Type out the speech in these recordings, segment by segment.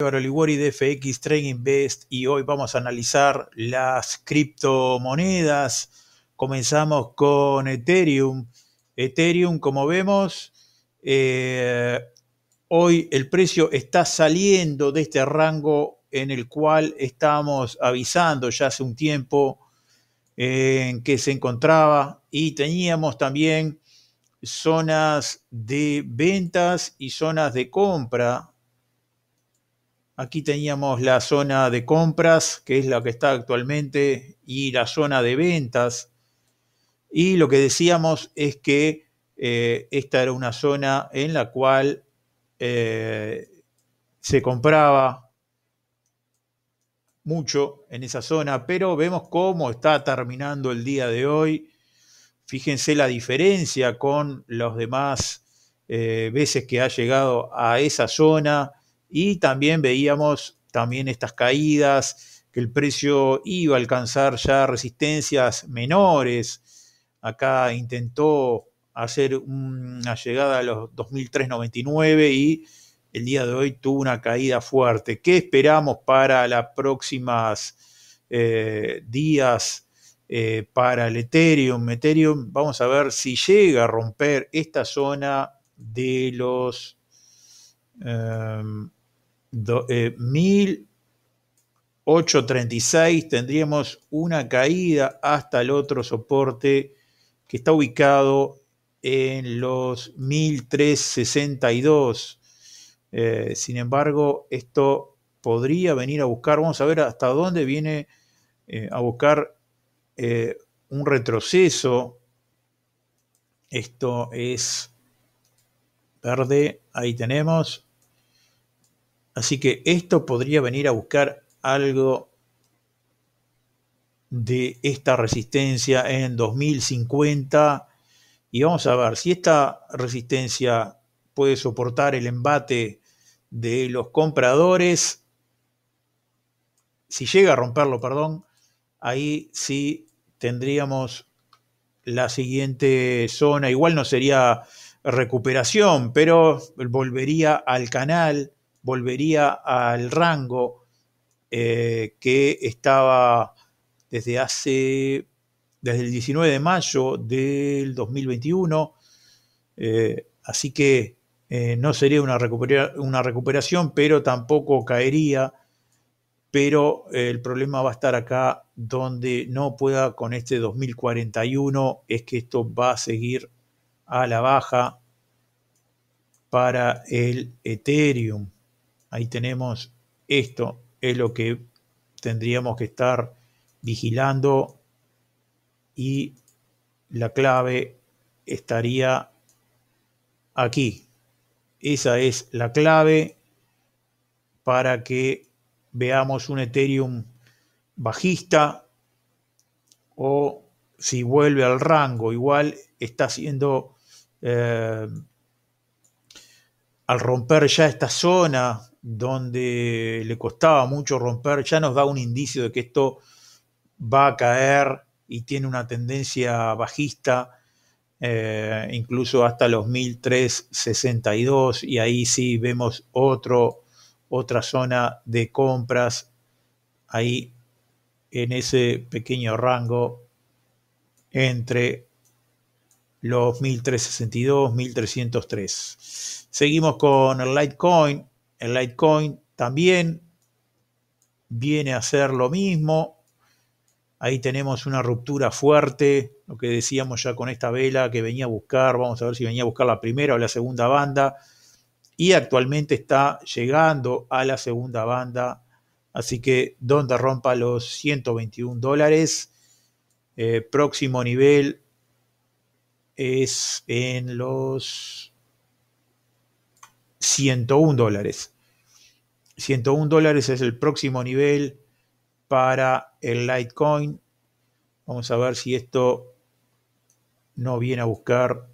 Álvaro Liguori de FX Trading Best y hoy vamos a analizar las criptomonedas. Comenzamos con Ethereum. Ethereum, como vemos, eh, hoy el precio está saliendo de este rango en el cual estábamos avisando ya hace un tiempo en que se encontraba y teníamos también zonas de ventas y zonas de compra Aquí teníamos la zona de compras, que es la que está actualmente, y la zona de ventas. Y lo que decíamos es que eh, esta era una zona en la cual eh, se compraba mucho en esa zona, pero vemos cómo está terminando el día de hoy. Fíjense la diferencia con los demás eh, veces que ha llegado a esa zona y también veíamos también estas caídas, que el precio iba a alcanzar ya resistencias menores. Acá intentó hacer una llegada a los 2.399 y el día de hoy tuvo una caída fuerte. ¿Qué esperamos para las próximas eh, días eh, para el Ethereum? Ethereum, vamos a ver si llega a romper esta zona de los... Em, 1836 eh, tendríamos una caída hasta el otro soporte que está ubicado en los 1362. Eh, sin embargo, esto podría venir a buscar, vamos a ver hasta dónde viene eh, a buscar un retroceso. Esto es verde, ahí tenemos. Así que esto podría venir a buscar algo de esta resistencia en 2050 y vamos a ver si esta resistencia puede soportar el embate de los compradores. Si llega a romperlo, perdón, ahí sí tendríamos la siguiente zona. Igual no sería recuperación, pero volvería al canal volvería al rango eh, que estaba desde hace, desde el 19 de mayo del 2021. Eh, así que eh, no sería una, una, recuperación, pero tampoco caería. Pero el problema va a estar acá donde no pueda con este 2041, es que esto va a seguir a la baja para el Ethereum. Ahí tenemos esto, es lo que tendríamos que estar vigilando y la clave estaría aquí. Esa es la clave para que veamos un Ethereum bajista o si vuelve al rango. Igual está siendo, eh, al romper ya esta zona donde le costaba mucho romper, ya nos da un indicio de que esto va a caer y tiene una tendencia bajista, eh, incluso hasta los 1362, y ahí sí vemos otro, otra zona de compras, ahí en ese pequeño rango entre los 1362, 1303. Seguimos con el Litecoin, el Litecoin también viene a ser lo mismo. Ahí tenemos una ruptura fuerte, lo que decíamos ya con esta vela que venía a buscar, vamos a ver si venía a buscar la primera o la segunda banda. Y actualmente está llegando a la segunda banda, así que donde rompa los 121 dólares. Eh, próximo nivel es en los 101 dólares. 101 dólares es el próximo nivel para el Litecoin. Vamos a ver si esto no viene a buscar,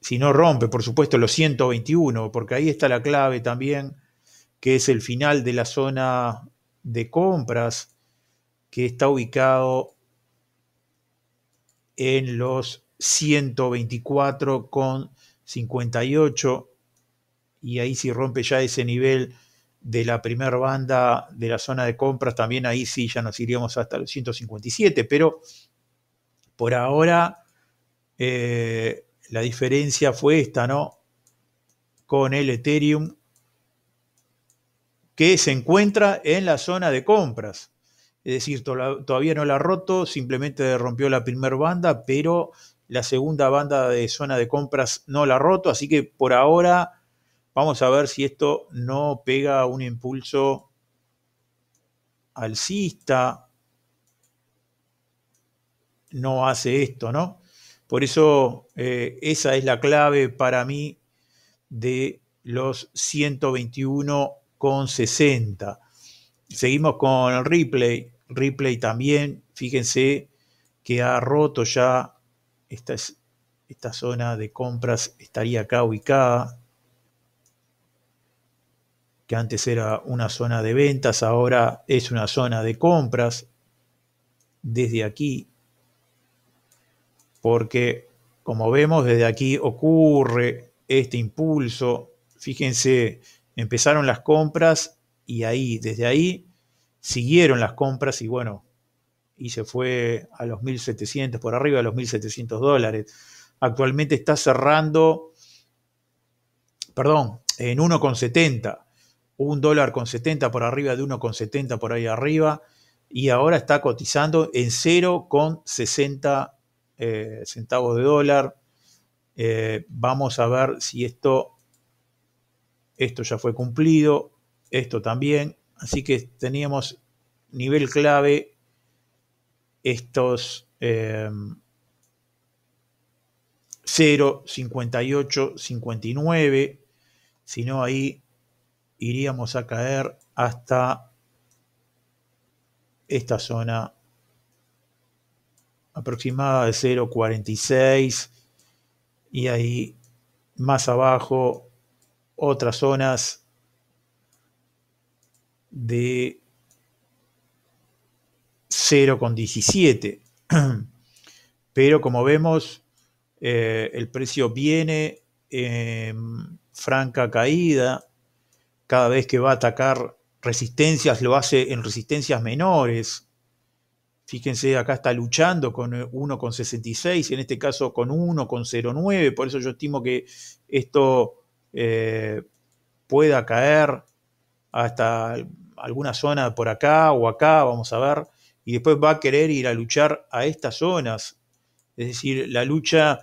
si no rompe, por supuesto, los 121, porque ahí está la clave también, que es el final de la zona de compras, que está ubicado en los 124,58. Y ahí si rompe ya ese nivel de la primera banda de la zona de compras, también ahí sí ya nos iríamos hasta los 157, pero por ahora eh, la diferencia fue esta, ¿no? Con el Ethereum que se encuentra en la zona de compras. Es decir, todavía no la ha roto, simplemente rompió la primera banda, pero la segunda banda de zona de compras no la ha roto, así que por ahora Vamos a ver si esto no pega un impulso alcista, no hace esto, ¿no? Por eso eh, esa es la clave para mí de los 121,60. Seguimos con el replay. Replay también, fíjense que ha roto ya esta, esta zona de compras, estaría acá ubicada, que antes era una zona de ventas, ahora es una zona de compras, desde aquí, porque como vemos desde aquí ocurre este impulso, fíjense, empezaron las compras y ahí, desde ahí, siguieron las compras y bueno, y se fue a los 1.700, por arriba a los 1.700 dólares. Actualmente está cerrando, perdón, en 1,70 un dólar con 70 por arriba de 1,70 por ahí arriba y ahora está cotizando en 0,60 eh, centavos de dólar. Eh, vamos a ver si esto, esto ya fue cumplido, esto también. Así que teníamos nivel clave estos eh, 59, si no ahí iríamos a caer hasta esta zona aproximada de 0.46 y ahí más abajo otras zonas de 0,17. Pero como vemos, eh, el precio viene en franca caída cada vez que va a atacar resistencias lo hace en resistencias menores. Fíjense, acá está luchando con 1,66, eh, en este caso con 1,09, por eso yo estimo que esto eh, pueda caer hasta alguna zona por acá o acá, vamos a ver, y después va a querer ir a luchar a estas zonas. Es decir, la lucha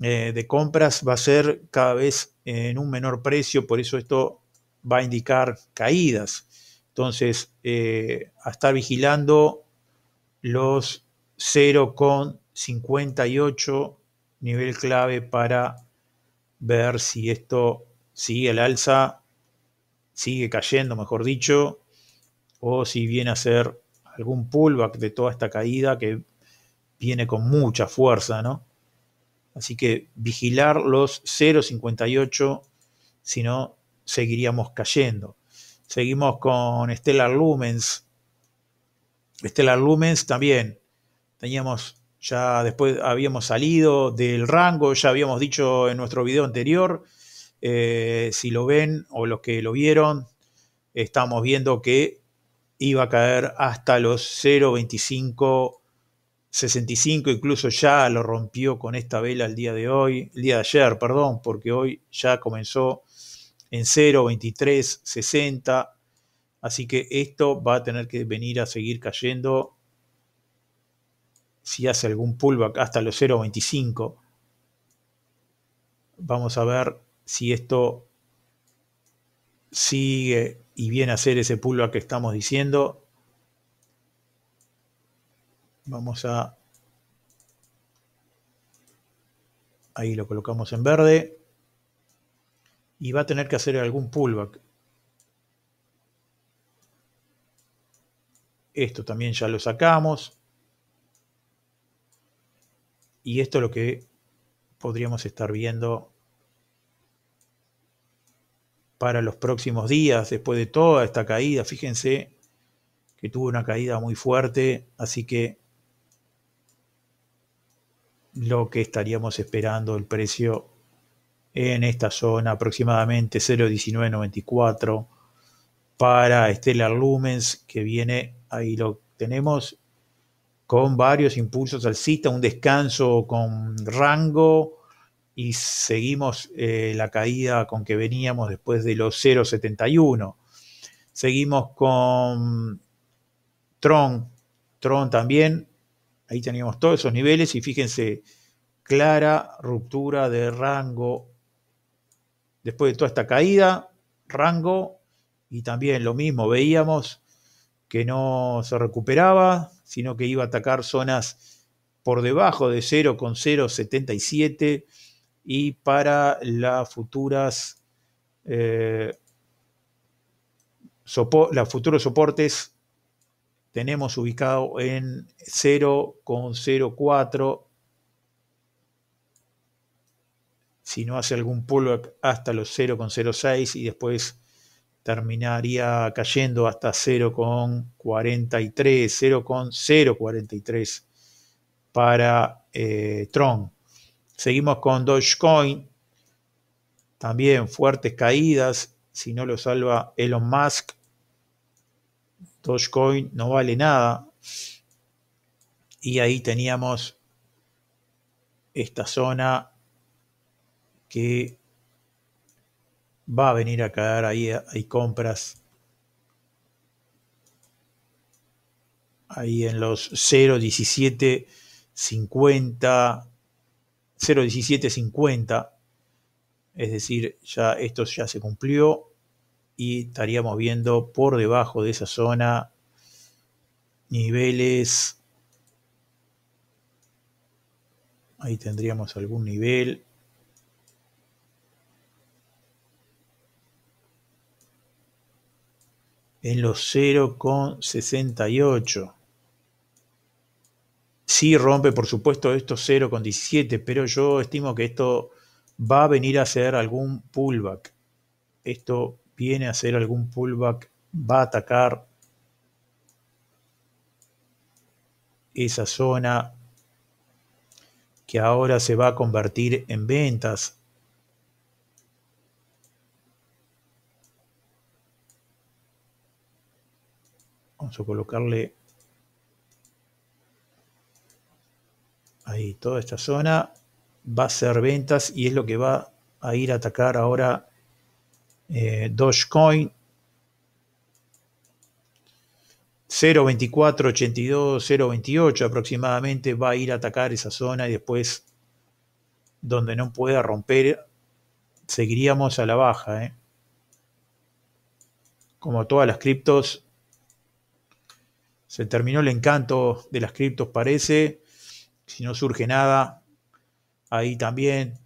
eh, de compras va a ser cada vez en un menor precio, por eso esto va a indicar caídas. Entonces, eh, a estar vigilando los 0,58, nivel clave para ver si esto sigue al alza, sigue cayendo, mejor dicho, o si viene a ser algún pullback de toda esta caída que viene con mucha fuerza, ¿no? Así que vigilar los 0,58, si no, seguiríamos cayendo. Seguimos con Stellar Lumens. Stellar Lumens también. Teníamos ya después habíamos salido del rango, ya habíamos dicho en nuestro video anterior, eh, si lo ven o los que lo vieron, estamos viendo que iba a caer hasta los 0.25, 65, incluso ya lo rompió con esta vela el día de hoy, el día de ayer, perdón, porque hoy ya comenzó en 0.2360 Así que esto va a tener que venir a seguir cayendo si hace algún pullback hasta los 0.25. Vamos a ver si esto sigue y viene a hacer ese pullback que estamos diciendo. Vamos a... Ahí lo colocamos en verde y va a tener que hacer algún pullback. Esto también ya lo sacamos. Y esto es lo que podríamos estar viendo para los próximos días, después de toda esta caída. Fíjense que tuvo una caída muy fuerte, así que lo que estaríamos esperando el precio en esta zona aproximadamente 0.1994 para Stellar Lumens que viene, ahí lo tenemos, con varios impulsos al cita. un descanso con rango y seguimos eh, la caída con que veníamos después de los 0.71. Seguimos con Tron, Tron también, ahí teníamos todos esos niveles y fíjense, clara ruptura de rango después de toda esta caída, rango, y también lo mismo, veíamos que no se recuperaba, sino que iba a atacar zonas por debajo de 0,077 y para las futuras eh, los futuros soportes tenemos ubicado en 0,04 Si no hace algún pullback hasta los 0,06 y después terminaría cayendo hasta 0,43, 0,043 para eh, Tron. Seguimos con Dogecoin, también fuertes caídas, si no lo salva Elon Musk, Dogecoin no vale nada. Y ahí teníamos esta zona que va a venir a caer ahí, hay compras ahí en los 0.1750, 50 es decir, ya esto ya se cumplió y estaríamos viendo por debajo de esa zona niveles, ahí tendríamos algún nivel En los 0,68. Sí rompe, por supuesto, estos 0,17, pero yo estimo que esto va a venir a hacer algún pullback. Esto viene a hacer algún pullback, va a atacar esa zona que ahora se va a convertir en ventas Vamos a colocarle ahí toda esta zona. Va a ser ventas y es lo que va a ir a atacar ahora eh, Dogecoin. 0.2482, 0.28 aproximadamente va a ir a atacar esa zona y después donde no pueda romper seguiríamos a la baja. Eh. Como todas las criptos, se terminó el encanto de las criptos, parece. Si no surge nada, ahí también.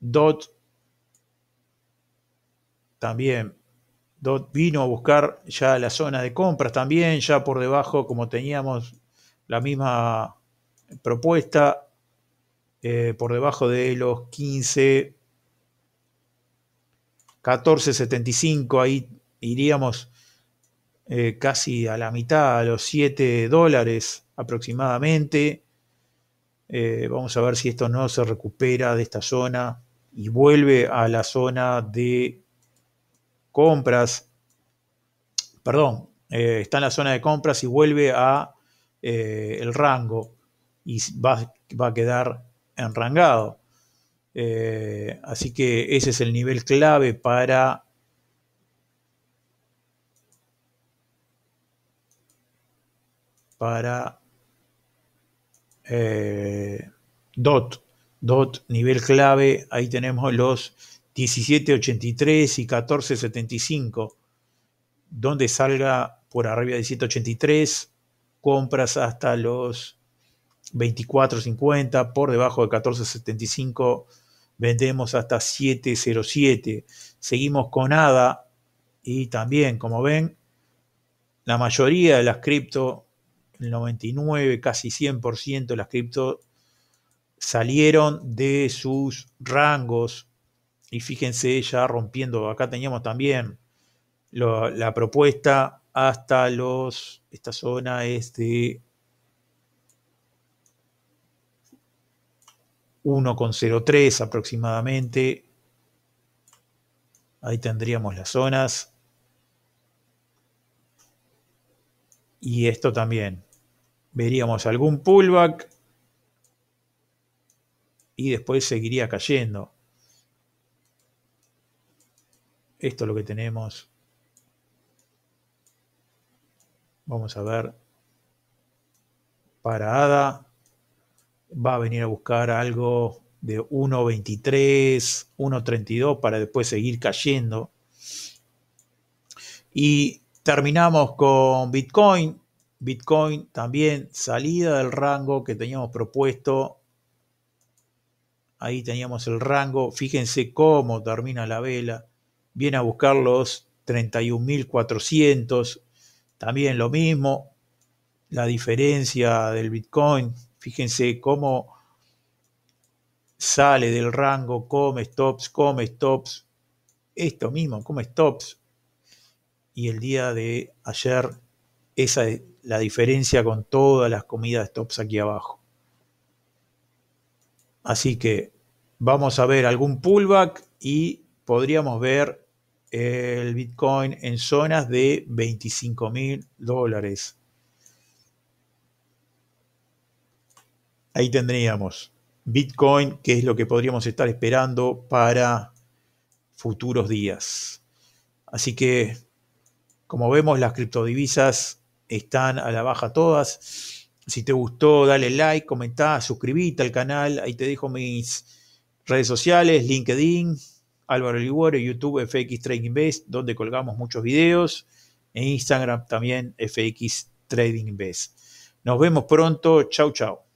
DOT también. DOT vino a buscar ya la zona de compras también, ya por debajo, como teníamos la misma propuesta, eh, por debajo de los 15, 14.75, ahí iríamos eh, casi a la mitad, a los 7 dólares aproximadamente. Eh, vamos a ver si esto no se recupera de esta zona y vuelve a la zona de compras. Perdón, eh, está en la zona de compras y vuelve a el rango y va, va a quedar enrangado. así que ese es el nivel clave para para eh, DOT. DOT, nivel clave, ahí tenemos los 1783 y 1475. Donde salga por arriba de 1783, compras hasta los 24.50, por debajo de 14.75 vendemos hasta 7.07. Seguimos con ADA y también, como ven, la mayoría de las cripto el 99, casi 100% de las cripto salieron de sus rangos. Y fíjense ya rompiendo, acá teníamos también la propuesta hasta los, esta zona es de 1,03 aproximadamente. Ahí tendríamos las zonas. Y esto también veríamos algún pullback y después seguiría cayendo. Esto es lo que tenemos. Vamos a ver. Parada. Va a venir a buscar algo de 1.23, 1.32 para después seguir cayendo. Y terminamos con Bitcoin Bitcoin también salida del rango que teníamos propuesto. Ahí teníamos el rango. Fíjense cómo termina la vela. Viene a buscar los 31.400. También lo mismo. La diferencia del Bitcoin. Fíjense cómo sale del rango, come stops, come stops. Esto mismo, come stops. Y el día de ayer esa es la diferencia con todas las comidas tops aquí abajo. Así que vamos a ver algún pullback y podríamos ver el Bitcoin en zonas de 25 mil dólares. Ahí tendríamos Bitcoin, que es lo que podríamos estar esperando para futuros días. Así que, como vemos, las criptodivisas están a la baja todas. Si te gustó, dale like, comentá, suscríbete al canal. Ahí te dejo mis redes sociales, LinkedIn, Álvaro Liguero, YouTube, FX Trading Invest, donde colgamos muchos videos. En Instagram también, FX Trading Invest. Nos vemos pronto. Chau, chau.